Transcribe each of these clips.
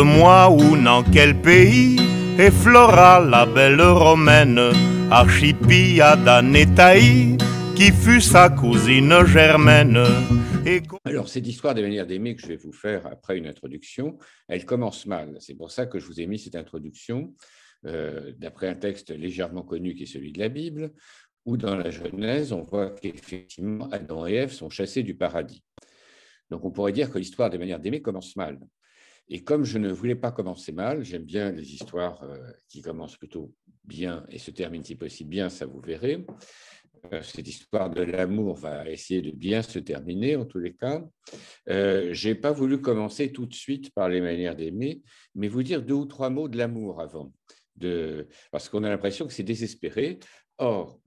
moi ou dans quel pays, et Flora, la belle romaine, Archipia qui fut sa cousine germaine. Alors, cette histoire des manières d'aimer que je vais vous faire après une introduction, elle commence mal. C'est pour ça que je vous ai mis cette introduction, euh, d'après un texte légèrement connu qui est celui de la Bible, où dans la Genèse, on voit qu'effectivement, Adam et Ève sont chassés du paradis. Donc, on pourrait dire que l'histoire des manières d'aimer commence mal. Et comme je ne voulais pas commencer mal, j'aime bien les histoires euh, qui commencent plutôt bien et se terminent si possible bien, ça vous verrez. Euh, cette histoire de l'amour va essayer de bien se terminer en tous les cas. Euh, je n'ai pas voulu commencer tout de suite par les manières d'aimer, mais vous dire deux ou trois mots de l'amour avant. Parce qu'on a l'impression que c'est désespéré. Or,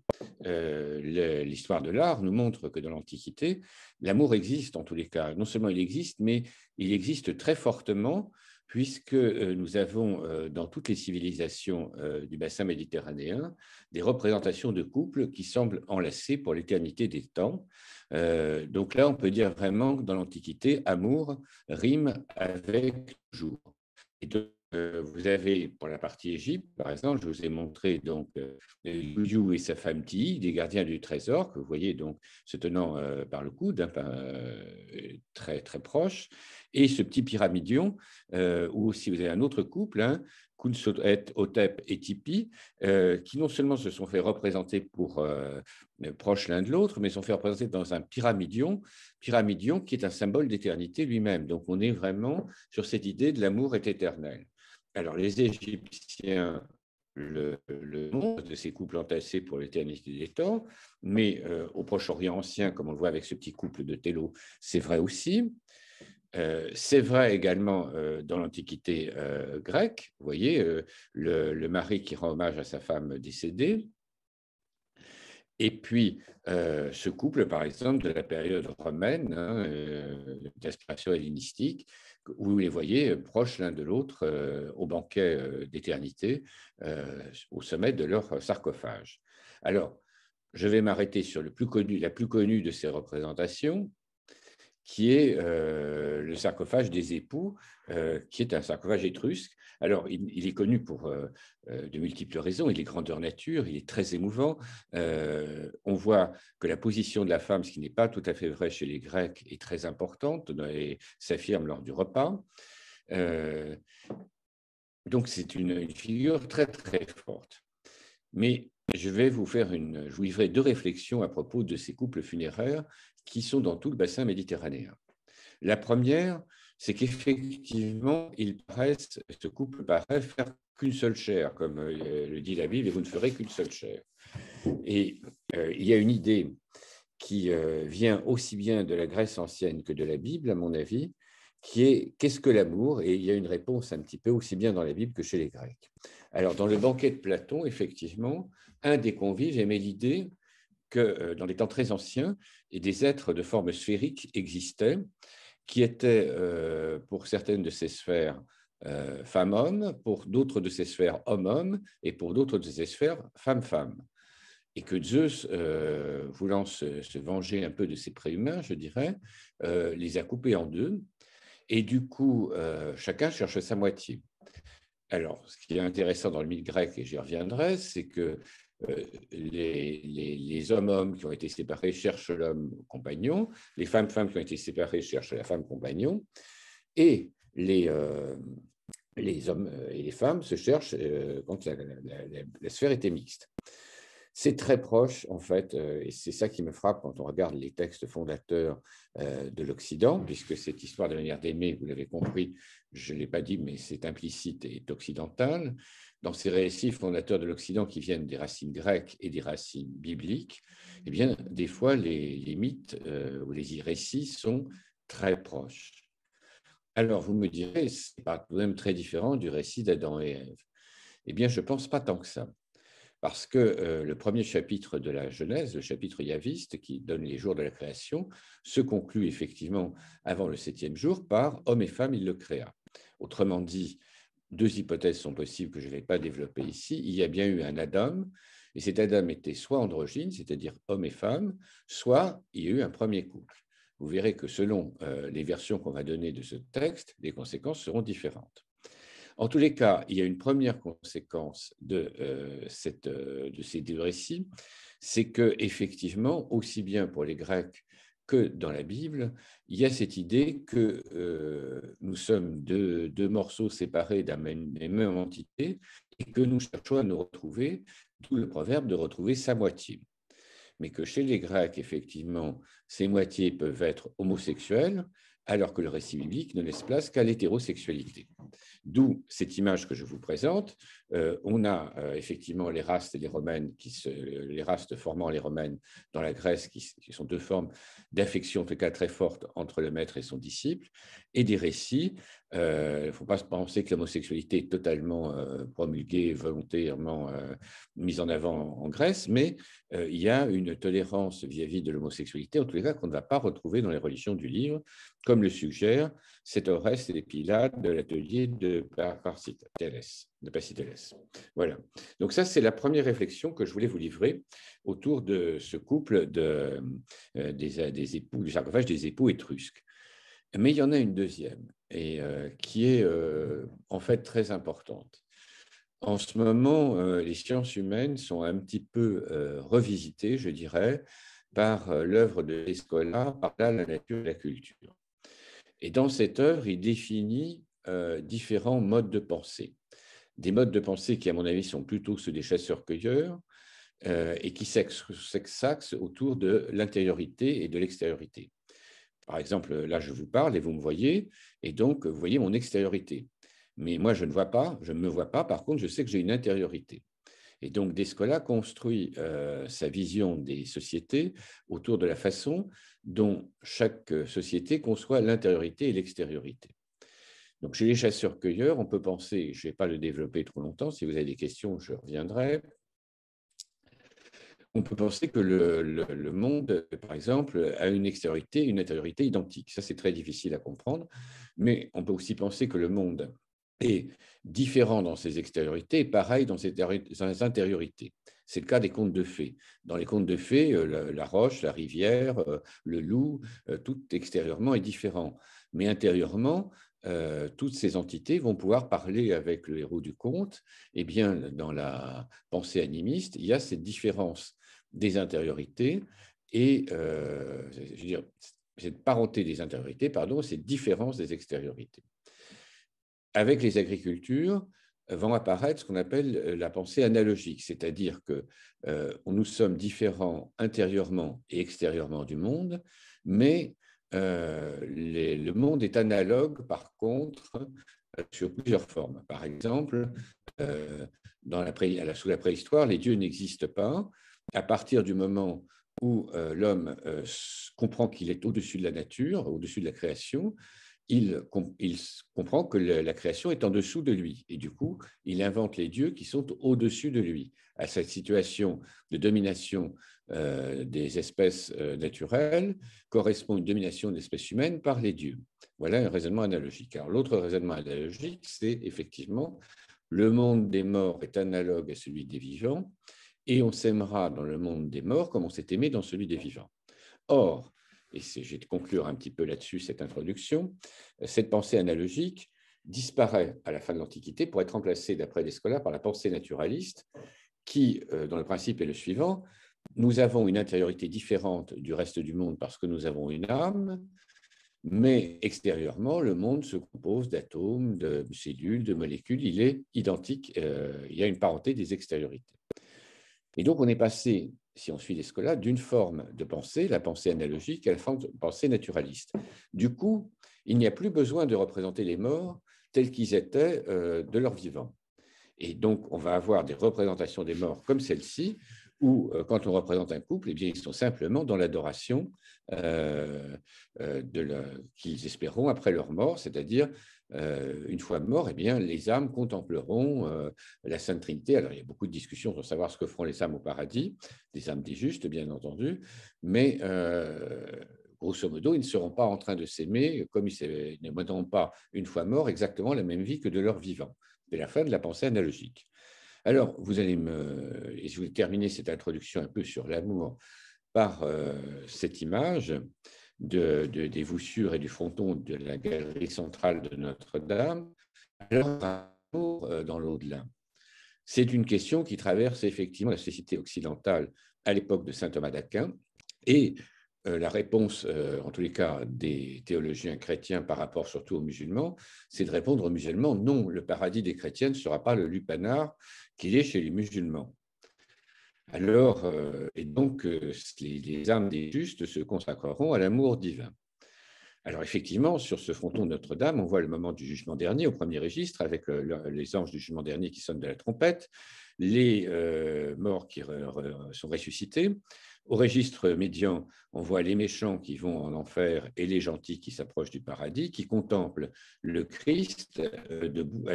euh, l'histoire de l'art nous montre que dans l'Antiquité, l'amour existe en tous les cas. Non seulement il existe, mais il existe très fortement puisque euh, nous avons euh, dans toutes les civilisations du bassin méditerranéen des représentations de couples qui semblent enlacés pour l'éternité des temps. donc là, on peut dire vraiment que dans l'Antiquité, amour rime avec jour. Et euh, vous avez, pour la partie Égypte, par exemple, je vous ai montré donc euh, Yuyu et sa femme Ti, des gardiens du trésor, que vous voyez donc se tenant euh, par le coude, hein, très très proche. Et ce petit pyramidion, euh, ou si vous avez un autre couple, hein, Otep et Tipi, euh, qui non seulement se sont fait représenter pour euh, proches l'un de l'autre, mais sont fait représenter dans un pyramidion, pyramidion qui est un symbole d'éternité lui-même. Donc on est vraiment sur cette idée de l'amour est éternel. Alors les Égyptiens le, le, monde de ces couples entassés pour l'éternité des temps, mais au Proche-Orient ancien, comme on le voit avec ce petit couple de Télo, c'est vrai aussi. Euh, c'est vrai également euh, dans l'Antiquité euh, grecque, vous voyez, le, mari qui rend hommage à sa femme décédée. Et puis, ce couple, par exemple, de la période romaine, hein, d'aspiration d'inspiration hellénistique, où vous les voyez proches l'un de l'autre au banquet d'éternité, au sommet de leur sarcophage. Alors, je vais m'arrêter sur la plus connue de ces représentations, qui est euh, le sarcophage des époux, euh, qui est un sarcophage étrusque. Alors, il, est connu pour euh, de multiples raisons. Il est grandeur nature, il est très émouvant. on voit que la position de la femme, ce qui n'est pas tout à fait vrai chez les Grecs, est très importante et s'affirme lors du repas. donc, c'est une, figure très, très forte. Mais je vais vous faire une, je vous livrer deux réflexions à propos de ces couples funéraires qui sont dans tout le bassin méditerranéen. La première, c'est qu'effectivement, ils presse ce couple paraît faire qu'une seule chair, comme euh, le dit la Bible, et vous ne ferez qu'une seule chair. Et euh, il y a une idée qui euh, vient aussi bien de la Grèce ancienne que de la Bible, à mon avis, qui est qu'est-ce que l'amour Et il y a une réponse un petit peu aussi bien dans la Bible que chez les Grecs. Alors, dans le banquet de Platon, effectivement, un des convives aimait l'idée que, dans les temps très anciens, et des êtres de forme sphérique existaient, qui étaient euh, pour certaines de ces sphères euh, femmes-hommes, pour d'autres de ces sphères hommes-hommes, et pour d'autres de ces sphères femmes-femmes. Et que Zeus, euh, voulant se, se, venger un peu de ses préhumains, je dirais, les a coupés en deux, et du coup, chacun cherche sa moitié. Alors, ce qui est intéressant dans le mythe grec, et j'y reviendrai, c'est que euh, les, hommes-hommes qui ont été séparés cherchent l'homme compagnon, les femmes-femmes qui ont été séparées cherchent la femme compagnon, et les, euh, les hommes euh, et les femmes se cherchent quand la, la, sphère était mixte. C'est très proche, en fait, et c'est ça qui me frappe quand on regarde les textes fondateurs de l'Occident, mm. puisque cette histoire de manière d'aimer, vous l'avez compris, je ne l'ai pas dit, mais c'est implicite et occidental dans ces récits fondateurs de l'Occident qui viennent des racines grecques et des racines bibliques, eh bien, des fois, les, mythes euh, ou les récits sont très proches. Alors, vous me direz, c'est pas tout de même très différent du récit d'Adam et Ève. Eh bien, je ne pense pas tant que ça. Parce que euh, le premier chapitre de la Genèse, le chapitre yaviste qui donne les jours de la création, se conclut effectivement avant le septième jour par Homme et femme, il le créa. Autrement dit, deux hypothèses sont possibles que je ne vais pas développer ici. Il y a bien eu un Adam, et cet Adam était soit androgyne, c'est-à-dire homme et femme, soit il y a eu un premier couple. Vous verrez que selon euh, les versions qu'on va donner de ce texte, les conséquences seront différentes. En tous les cas, il y a une première conséquence de, euh, euh, de ces deux récits, c'est que effectivement, aussi bien pour les Grecs que dans la Bible, il y a cette idée que euh, nous sommes deux, morceaux séparés d'une même, entité et que nous cherchons à nous retrouver, d'où le proverbe de retrouver sa moitié. Mais que chez les Grecs, effectivement, ces moitiés peuvent être homosexuelles, alors que le récit biblique ne laisse place qu'à l'hétérosexualité. D'où cette image que je vous présente. Euh, on a euh, effectivement les rastes et les romaines, qui se, les rastes formant les romaines dans la Grèce, qui, sont deux formes d'affection, en tout cas très forte, entre le maître et son disciple, et des récits. Il euh, ne faut pas se penser que l'homosexualité est totalement promulguée, volontairement mise en avant en, Grèce, mais il y a une tolérance vis-à-vis -vis de l'homosexualité, en tous les cas, qu'on ne va pas retrouver dans les religions du livre, comme le suggère c'est reste et Pilate de l'atelier de Paciteles. Voilà. Donc ça, c'est la première réflexion que je voulais vous livrer autour de ce couple euh, euh, des, époux, du sarcophage des époux étrusques. Mais il y en a une deuxième, et euh, qui est en fait très importante. En ce moment, les sciences humaines sont un petit peu revisitées, je dirais, par l'œuvre de l'Escola, par la nature et la culture. Et dans cette œuvre, il définit euh, différents modes de pensée. Des modes de pensée qui, à mon avis, sont plutôt ceux des chasseurs-cueilleurs euh, et qui s'axent autour de l'intériorité et de l'extériorité. Par exemple, là, je vous parle et vous me voyez, et donc vous voyez mon extériorité. Mais moi, je ne vois pas, je ne me vois pas, par contre, je sais que j'ai une intériorité. Et donc, Descola construit euh, sa vision des sociétés autour de la façon dont chaque euh, société conçoit l'intériorité et l'extériorité. Donc, chez les chasseurs-cueilleurs, on peut penser, je ne vais pas le développer trop longtemps, si vous avez des questions, je reviendrai. On peut penser que le, le monde, par exemple, a une extériorité, une intériorité identique. Ça, c'est très difficile à comprendre. Mais on peut aussi penser que le monde est différent dans ses extériorités et pareil dans ses, intériorités. C'est le cas des contes de fées. Dans les contes de fées, euh, la, roche, la rivière, euh, le loup, euh, tout extérieurement est différent. Mais intérieurement, toutes ces entités vont pouvoir parler avec le héros du conte. Et eh bien, dans la pensée animiste, il y a cette différence des intériorités et cette parenté des intériorités, pardon, cette différence des extériorités avec les agricultures, euh, vont apparaître ce qu'on appelle euh, la pensée analogique, c'est-à-dire que euh, nous sommes différents intérieurement et extérieurement du monde, mais le monde est analogue par contre sur plusieurs formes. Par exemple, sous la préhistoire, les dieux n'existent pas. À partir du moment où l'homme comprend qu'il est au-dessus de la nature, au-dessus de la création, il, comprend que la création est en dessous de lui. Et du coup, il invente les dieux qui sont au-dessus de lui. À cette situation de domination euh, des espèces euh, naturelles correspond une domination des espèces humaines par les dieux. Voilà un raisonnement analogique. Alors l'autre raisonnement analogique, c'est effectivement le monde des morts est analogue à celui des vivants et on s'aimera dans le monde des morts comme on s'est aimé dans celui des vivants. Or, et j'ai de conclure un petit peu là-dessus cette introduction, euh, cette pensée analogique disparaît à la fin de l'Antiquité pour être remplacée, d'après les scolaires, par la pensée naturaliste, qui, euh, dans le principe est le suivant, nous avons une intériorité différente du reste du monde parce que nous avons une âme, mais extérieurement, le monde se compose d'atomes, de cellules, de molécules, il est identique, euh, il y a une parenté des extériorités. Et donc on est passé si on suit les scolastiques d'une forme de pensée, la pensée analogique, à la pensée naturaliste. Du coup, il n'y a plus besoin de représenter les morts tels qu'ils étaient euh, de leur vivant. Et donc, on va avoir des représentations des morts comme celle-ci, où euh, quand on représente un couple, eh bien, ils sont simplement dans l'adoration euh, qu'ils espéreront après leur mort, c'est-à-dire euh, une fois mort, eh bien, les âmes contempleront euh, la Sainte Trinité. Alors, il y a beaucoup de discussions sur savoir ce que feront les âmes au paradis, les âmes des justes, bien entendu, mais euh, grosso modo, ils ne seront pas en train de s'aimer comme ils ne pas, une fois morts, exactement la même vie que de leur vivant. C'est la fin de la pensée analogique. Alors, vous allez me. Et je vais terminer cette introduction un peu sur l'amour par cette image de, des voussures et du fronton de la galerie centrale de Notre-Dame, alors euh, dans l'au-delà C'est une question qui traverse effectivement la société occidentale à l'époque de saint Thomas d'Aquin et euh, la réponse, euh, en tous les cas, des théologiens chrétiens par rapport surtout aux musulmans, c'est de répondre aux musulmans non, le paradis des chrétiens ne sera pas le lupanar qu'il est chez les musulmans. Alors, euh, et donc, euh, les, armes âmes des justes se consacreront à l'amour divin. Alors, effectivement, sur ce fronton de Notre-Dame, on voit le moment du jugement dernier, au premier registre, avec euh, les anges du jugement dernier qui sonnent de la trompette, les morts qui sont ressuscités. Au registre médian, on voit les méchants qui vont en enfer et les gentils qui s'approchent du paradis, qui contemplent le Christ debout,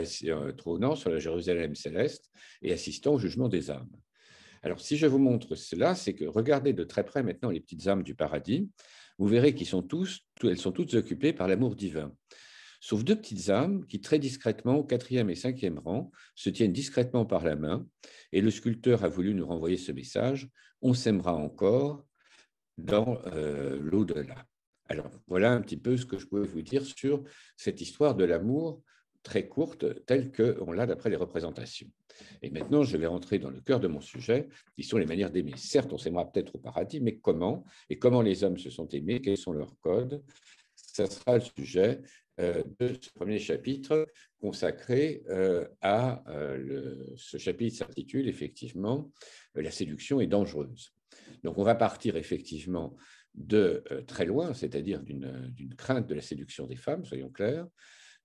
trônant sur la Jérusalem céleste et assistant au jugement des âmes. Alors, si je vous montre cela, c'est que regardez de très près maintenant les petites âmes du paradis. Vous verrez qu'elles sont, sont toutes occupées par l'amour divin. Sauf deux petites âmes qui, très discrètement, au quatrième et cinquième rang, se tiennent discrètement par la main. Et le sculpteur a voulu nous renvoyer ce message on s'aimera encore dans euh, l'au-delà. Alors, voilà un petit peu ce que je pouvais vous dire sur cette histoire de l'amour très courte telle qu'on l'a d'après les représentations. Et maintenant, je vais rentrer dans le cœur de mon sujet, qui sont les manières d'aimer. Certes, on s'aimera peut-être au paradis, mais comment Et comment les hommes se sont aimés Quels sont leurs codes Ça sera le sujet euh, de ce premier chapitre consacré euh, à euh, ce chapitre s'intitule effectivement La séduction est dangereuse. Donc on va partir effectivement de très loin, c'est-à-dire d'une crainte de la séduction des femmes, soyons clairs,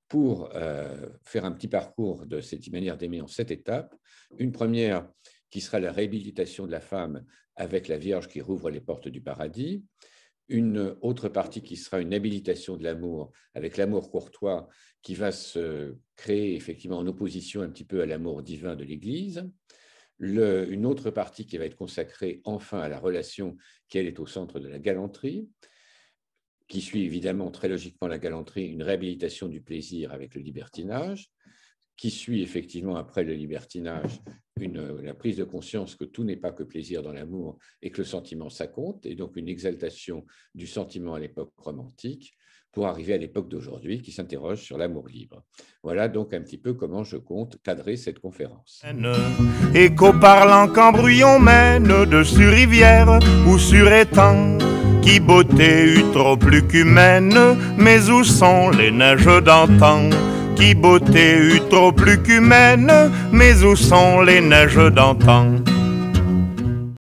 pour euh, faire un petit parcours de cette manière d'aimer en sept étapes. Une première qui sera la réhabilitation de la femme avec la Vierge qui rouvre les portes du paradis. Une autre partie qui sera une habilitation de l'amour avec l'amour courtois qui va se créer effectivement en opposition un petit peu à l'amour divin de l'Église. une autre partie qui va être consacrée enfin à la relation qui elle est au centre de la galanterie, qui suit évidemment très logiquement la galanterie, une réhabilitation du plaisir avec le libertinage, qui suit effectivement après le libertinage une, la prise de conscience que tout n'est pas que plaisir dans l'amour et que le sentiment ça compte, et donc une exaltation du sentiment à l'époque romantique pour arriver à l'époque d'aujourd'hui qui s'interroge sur l'amour libre. Voilà donc un petit peu comment je compte cadrer cette conférence. Et parlant qu'embrouillon mène de sur rivière ou sur étang qui beauté eut trop plus qu'humaine, mais où sont les neiges d'antan Qui beauté eut trop plus qu'humaine, mais où sont les neiges d'antan